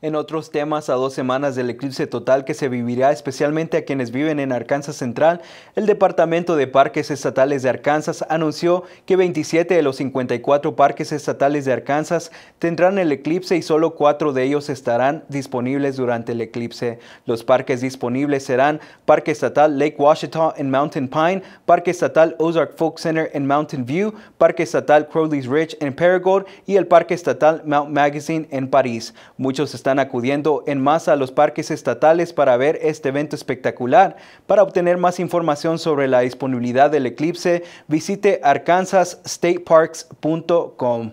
En otros temas, a dos semanas del eclipse total que se vivirá especialmente a quienes viven en Arkansas Central, el Departamento de Parques Estatales de Arkansas anunció que 27 de los 54 parques estatales de Arkansas tendrán el eclipse y solo cuatro de ellos estarán disponibles durante el eclipse. Los parques disponibles serán Parque Estatal Lake Washita en Mountain Pine, Parque Estatal Ozark Folk Center en Mountain View, Parque Estatal Crowley's Ridge en Perigord y el Parque Estatal Mount Magazine en París. Muchos están acudiendo en masa a los parques estatales para ver este evento espectacular. Para obtener más información sobre la disponibilidad del eclipse, visite arkansasstateparks.com.